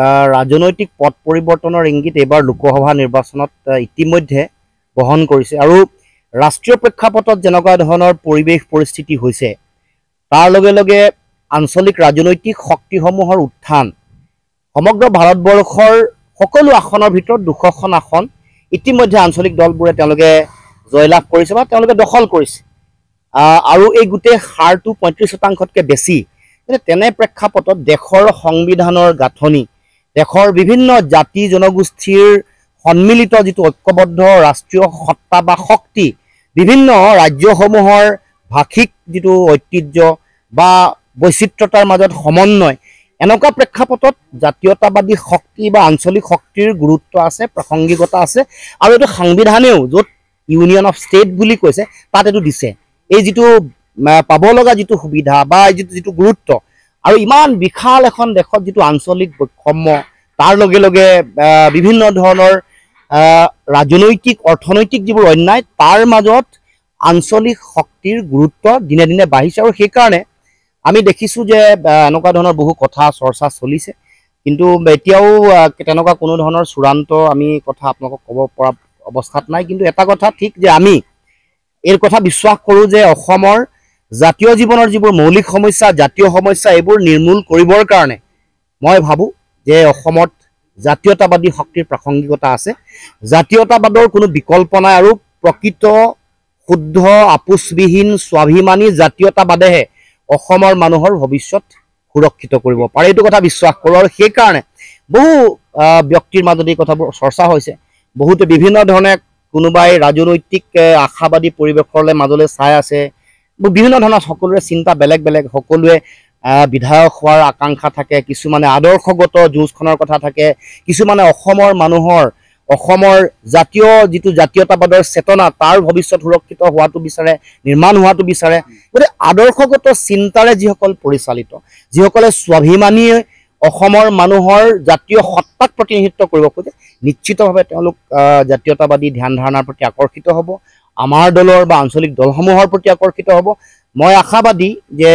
ৰাজনৈতিক পথ পৰিৱৰ্তনৰ ইংগিত এইবাৰ লোকসভা নিৰ্বাচনত ইতিমধ্যে বহন কৰিছে আৰু ৰাষ্ট্ৰীয় প্ৰেক্ষাপটত যেনেকুৱা ধৰণৰ পৰিৱেশ পৰিস্থিতি হৈছে তাৰ লগে লগে আঞ্চলিক ৰাজনৈতিক শক্তিসমূহৰ উত্থান সমগ্ৰ ভাৰতবৰ্ষৰ সকলো আসনৰ ভিতৰত দুশখন আসন ইতিমধ্যে আঞ্চলিক দলবোৰে তেওঁলোকে জয়লাভ কৰিছে বা তেওঁলোকে দখল কৰিছে আৰু এই গোটেই সাৰটো পঁয়ত্ৰিছ শতাংশতকৈ বেছি তেনে প্ৰেক্ষাপটত দেশৰ সংবিধানৰ গাঁথনি দেশৰ বিভিন্ন জাতি জনগোষ্ঠীৰ সন্মিলিত যিটো ঐক্যবদ্ধ ৰাষ্ট্ৰীয় সত্তা বা শক্তি বিভিন্ন ৰাজ্যসমূহৰ ভাষিক যিটো ঐতিহ্য বা বৈচিত্ৰতাৰ মাজত সমন্বয় এনেকুৱা প্ৰেক্ষাপটত জাতীয়তাবাদী শক্তি বা আঞ্চলিক শক্তিৰ গুৰুত্ব আছে প্ৰাসংগিকতা আছে আৰু এইটো সাংবিধানেও য'ত ইউনিয়ন অফ ষ্টেট বুলি কৈছে তাত এইটো দিছে এই যিটো পাব লগা যিটো সুবিধা বা যিটো যিটো গুৰুত্ব আৰু ইমান বিশাল এখন দেশত যিটো আঞ্চলিক বৈষম্য তাৰ লগে লগে বিভিন্ন ধৰণৰ ৰাজনৈতিক অৰ্থনৈতিক যিবোৰ অন্যায় তাৰ মাজত আঞ্চলিক শক্তিৰ গুৰুত্ব দিনে দিনে বাঢ়িছে আৰু সেইকাৰণে আমি দেখিছোঁ যে এনেকুৱা ধৰণৰ বহু কথা চৰ্চা চলিছে কিন্তু এতিয়াও তেনেকুৱা কোনো ধৰণৰ চূড়ান্ত আমি কথা আপোনালোকক ক'ব পৰা অৱস্থাত নাই কিন্তু এটা কথা ঠিক যে আমি এই কথা বিশ্বাস কৰোঁ যে অসমৰ জাতীয় জীৱনৰ যিবোৰ মৌলিক সমস্যা জাতীয় সমস্যা এইবোৰ নিৰ্মূল কৰিবৰ কাৰণে মই ভাবোঁ যে অসমত জাতীয়তাবাদী শক্তিৰ প্ৰাসংগিকতা আছে জাতীয়তাবাদৰ কোনো বিকল্প নাই আৰু প্ৰকৃত শুদ্ধ আপোচবিহীন স্বাভিমানী জাতীয়তাবাদেহে অসমৰ মানুহৰ ভৱিষ্যত সুৰক্ষিত কৰিব পাৰে এইটো কথা বিশ্বাস কৰোঁ আৰু সেইকাৰণে বহু ব্যক্তিৰ মাজত এই কথাবোৰ চৰ্চা হৈছে বহুতে বিভিন্ন ধৰণে কোনোবাই ৰাজনৈতিক আশাবাদী পৰিৱেশলৈ মাজলৈ চাই আছে বিভিন্ন ধৰণৰ সকলোৰে চিন্তা বেলেগ বেলেগ সকলোৱে বিধায়ক হোৱাৰ আকাংক্ষা থাকে কিছুমানে আদৰ্শগত যুঁজখনৰ কথা থাকে কিছুমানে অসমৰ মানুহৰ অসমৰ জাতীয় যিটো জাতীয়তাবাদৰ চেতনা তাৰ ভৱিষ্যত সুৰক্ষিত হোৱাটো বিচাৰে নিৰ্মাণ হোৱাটো বিচাৰে গতিকে আদৰ্শগত চিন্তাৰে যিসকল পৰিচালিত যিসকলে স্বাভিমানীয়ে অসমৰ মানুহৰ জাতীয় সত্তাক প্ৰতিনিধিত্ব কৰিব খোজে নিশ্চিতভাৱে তেওঁলোক জাতীয়তাবাদী ধ্যান ধাৰণাৰ প্ৰতি আকৰ্ষিত হ'ব আমাৰ দলৰ বা আঞ্চলিক দলসমূহৰ প্ৰতি আকৰ্ষিত হ'ব মই আশাবাদী যে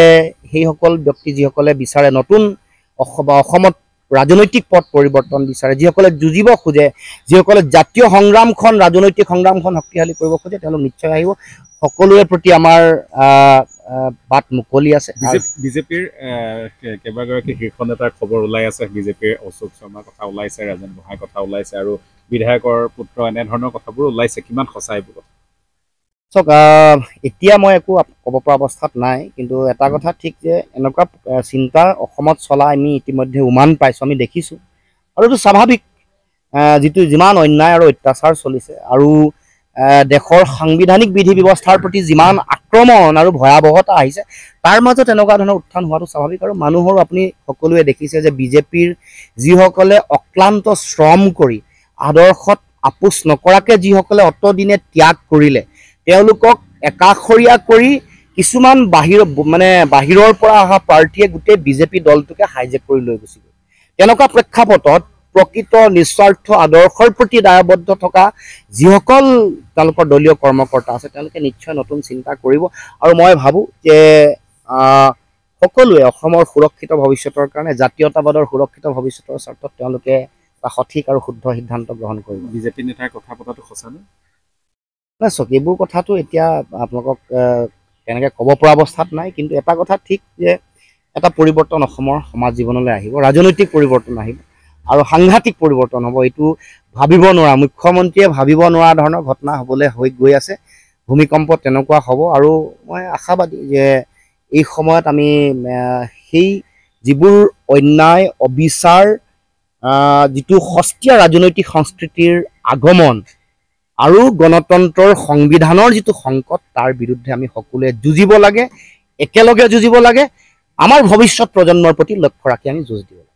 সেইসকল ব্যক্তি যিসকলে বিচাৰে নতুন বা অসমত ৰাজনৈতিক পথ পৰিৱৰ্তন বিচাৰে যিসকলে যুঁজিব খোজে যিসকলে জাতীয় সংগ্ৰামখন ৰাজনৈতিক সংগ্ৰামখন শক্তিশালী কৰিব খোজে তেওঁলোক নিশ্চয় আহিব সকলোৰে প্ৰতি আমাৰ বাট মুকলি আছে বিজেপিৰ কেইবাগৰাকী শীৰ্ষ নেতাৰ খবৰ ওলাই আছে বিজেপিৰ অশোক শৰ্মাৰ কথা ওলাইছে ৰাজেন গোহাঁইৰ কথা ওলাইছে আৰু বিধায়কৰ পুত্ৰ এনেধৰণৰ কথাবোৰ ওলাইছে কিমান সঁচা এইবোৰ কথা চক এতিয়া মই একো ক'ব পৰা অৱস্থাত নাই কিন্তু এটা কথা ঠিক যে এনেকুৱা চিন্তা অসমত চলাই আমি ইতিমধ্যে উমান পাইছোঁ আমি দেখিছোঁ আৰু এইটো স্বাভাৱিক যিটো যিমান অন্যায় আৰু অত্যাচাৰ চলিছে আৰু দেশৰ সাংবিধানিক বিধি ব্যৱস্থাৰ প্ৰতি যিমান আক্ৰমণ আৰু ভয়াৱহতা আহিছে তাৰ মাজত এনেকুৱা ধৰণৰ উত্থান হোৱাটো স্বাভাৱিক আৰু মানুহৰো আপুনি সকলোৱে দেখিছে যে বিজেপিৰ যিসকলে অক্লান্ত শ্ৰম কৰি আদৰ্শত আপোচ নকৰাকৈ যিসকলে অত দিনে ত্যাগ কৰিলে তেওঁলোকক একাষৰীয়া কৰি কিছুমান বাহিৰ মানে বাহিৰৰ পৰা অহা পাৰ্টীয়ে গোটেই বিজেপি দলটোকে হাইজেক কৰি লৈ গুচি গ'ল তেনেকুৱা প্ৰেক্ষাপটত প্ৰকৃত নিস্বাৰ্থ আদৰ্শৰ প্ৰতি দায়বদ্ধ থকা যিসকল তেওঁলোকৰ দলীয় কৰ্মকৰ্তা আছে তেওঁলোকে নিশ্চয় নতুন চিন্তা কৰিব আৰু মই ভাবোঁ যে সকলোৱে অসমৰ সুৰক্ষিত ভৱিষ্যতৰ কাৰণে জাতীয়তাবাদৰ সুৰক্ষিত ভৱিষ্যতৰ স্বাৰ্থত তেওঁলোকে এটা সঠিক আৰু শুদ্ধ সিদ্ধান্ত গ্ৰহণ কৰিব বিজেপি নেতাৰ কথা পতাটো সঁচা সঁচানে নাই মানে এইবোৰ কথাটো এতিয়া আপোনালোকক তেনেকৈ ক'ব পৰা অৱস্থাত নাই কিন্তু এটা কথা ঠিক যে এটা পৰিৱৰ্তন অসমৰ সমাজ জীৱনলৈ আহিব ৰাজনৈতিক পৰিৱৰ্তন আহিব আৰু সাংঘাতিক পৰিৱৰ্তন হ'ব এইটো ভাবিব নোৱাৰা মুখ্যমন্ত্ৰীয়ে ভাবিব নোৱাৰা ধৰণৰ ঘটনা হ'বলৈ হৈ গৈ আছে ভূমিকম্প তেনেকুৱা হ'ব আৰু মই আশাবাদী যে এই সময়ত আমি সেই যিবোৰ অন্যায় অবিচাৰ যিটো সস্তীয়া ৰাজনৈতিক সংস্কৃতিৰ আগমন আৰু গণতন্ত্ৰৰ সংবিধানৰ যিটো সংকট তাৰ বিৰুদ্ধে আমি সকলোৱে যুঁজিব লাগে একেলগে যুঁজিব লাগে আমাৰ ভৱিষ্যত প্ৰজন্মৰ প্ৰতি লক্ষ্য ৰাখি আমি যুঁজ দিব লাগে